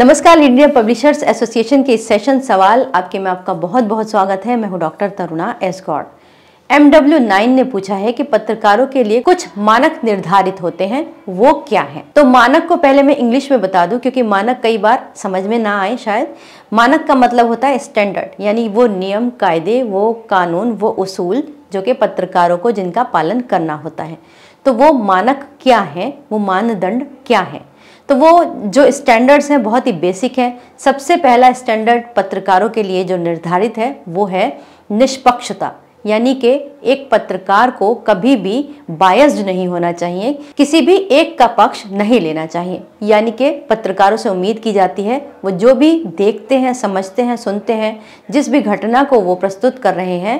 नमस्कार India publishers association के इस सेशन सवाल आपके में आपका बहुत बहुत स्वागत है मैं हूं डॉक्टर तरुणा एसगॉड एम डब्ल्यू नाइन ने पूछा है कि पत्रकारों के लिए कुछ मानक निर्धारित होते हैं वो क्या है तो मानक को पहले मैं इंग्लिश में बता दूं क्योंकि मानक कई बार समझ में ना आए शायद मानक का मतलब होता है स्टैंडर्ड यानी वो नियम कायदे वो कानून वो उसूल जो कि पत्रकारों को जिनका पालन करना होता है तो वो मानक क्या है वो मानदंड क्या है तो वो जो स्टैंडर्ड्स हैं बहुत ही बेसिक हैं सबसे पहला स्टैंडर्ड पत्रकारों के लिए जो निर्धारित है वो है निष्पक्षता यानी कि एक पत्रकार को कभी भी बायस्ड नहीं होना चाहिए किसी भी एक का पक्ष नहीं लेना चाहिए यानी कि पत्रकारों से उम्मीद की जाती है वो जो भी देखते हैं समझते हैं सुनते हैं जिस भी घटना को वो प्रस्तुत कर रहे हैं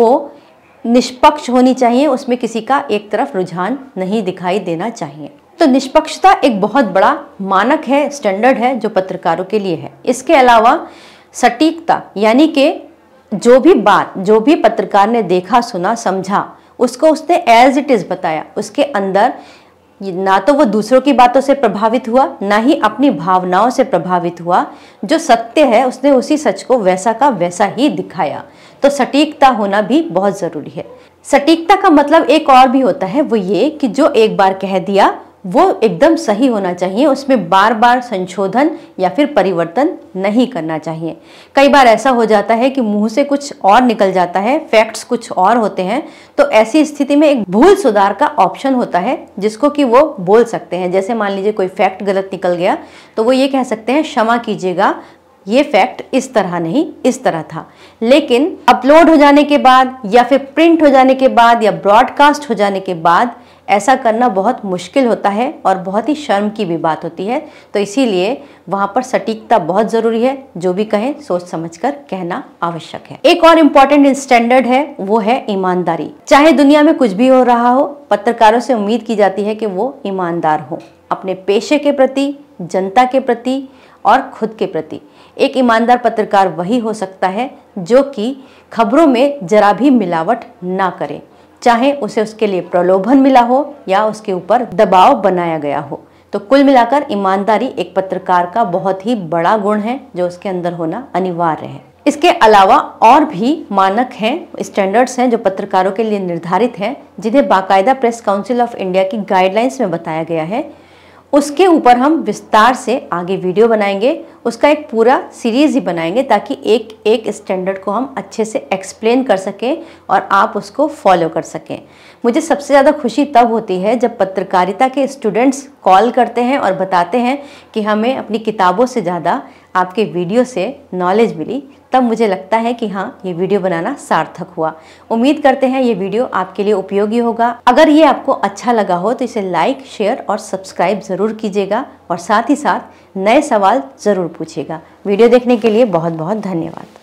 वो निष्पक्ष होनी चाहिए उसमें किसी का एक तरफ रुझान नहीं दिखाई देना चाहिए तो निष्पक्षता एक बहुत बड़ा मानक है स्टैंडर्ड है जो पत्रकारों के लिए है इसके अलावा सटीकता यानी कि जो भी बात जो भी पत्रकार ने देखा सुना समझा उसको उसने एज इट इज़ बताया उसके अंदर ना तो वो दूसरों की बातों से प्रभावित हुआ ना ही अपनी भावनाओं से प्रभावित हुआ जो सत्य है उसने उसी सच को वैसा का वैसा ही दिखाया तो सटीकता होना भी बहुत ज़रूरी है सटीकता का मतलब एक और भी होता है वो ये कि जो एक बार कह दिया वो एकदम सही होना चाहिए उसमें बार बार संशोधन या फिर परिवर्तन नहीं करना चाहिए कई बार ऐसा हो जाता है कि मुंह से कुछ और निकल जाता है फैक्ट्स कुछ और होते हैं तो ऐसी स्थिति में एक भूल सुधार का ऑप्शन होता है जिसको कि वो बोल सकते हैं जैसे मान लीजिए कोई फैक्ट गलत निकल गया तो वो ये कह सकते हैं क्षमा कीजिएगा ये फैक्ट इस तरह नहीं इस तरह था लेकिन अपलोड हो जाने के बाद या फिर प्रिंट हो जाने के बाद या ब्रॉडकास्ट हो जाने के बाद ऐसा करना बहुत मुश्किल होता है और बहुत ही शर्म की भी बात होती है तो इसीलिए वहाँ पर सटीकता बहुत ज़रूरी है जो भी कहें सोच समझ कर कहना आवश्यक है एक और इम्पॉर्टेंट स्टैंडर्ड है वो है ईमानदारी चाहे दुनिया में कुछ भी हो रहा हो पत्रकारों से उम्मीद की जाती है कि वो ईमानदार हो अपने पेशे के प्रति जनता के प्रति और खुद के प्रति एक ईमानदार पत्रकार वही हो सकता है जो कि खबरों में जरा भी मिलावट ना करें चाहे उसे उसके लिए प्रलोभन मिला हो या उसके ऊपर दबाव बनाया गया हो तो कुल मिलाकर ईमानदारी एक पत्रकार का बहुत ही बड़ा गुण है जो उसके अंदर होना अनिवार्य है इसके अलावा और भी मानक हैं स्टैंडर्ड्स हैं जो पत्रकारों के लिए निर्धारित हैं जिन्हें बाकायदा प्रेस काउंसिल ऑफ इंडिया की गाइडलाइंस में बताया गया है उसके ऊपर हम विस्तार से आगे वीडियो बनाएंगे उसका एक पूरा सीरीज ही बनाएंगे ताकि एक एक स्टैंडर्ड को हम अच्छे से एक्सप्लेन कर सकें और आप उसको फॉलो कर सकें मुझे सबसे ज़्यादा खुशी तब होती है जब पत्रकारिता के स्टूडेंट्स कॉल करते हैं और बताते हैं कि हमें अपनी किताबों से ज़्यादा आपके वीडियो से नॉलेज मिली तब मुझे लगता है कि हाँ ये वीडियो बनाना सार्थक हुआ उम्मीद करते हैं ये वीडियो आपके लिए उपयोगी होगा अगर ये आपको अच्छा लगा हो तो इसे लाइक शेयर और सब्सक्राइब ज़रूर कीजिएगा और साथ ही साथ नए सवाल ज़रूर पूछिएगा वीडियो देखने के लिए बहुत बहुत धन्यवाद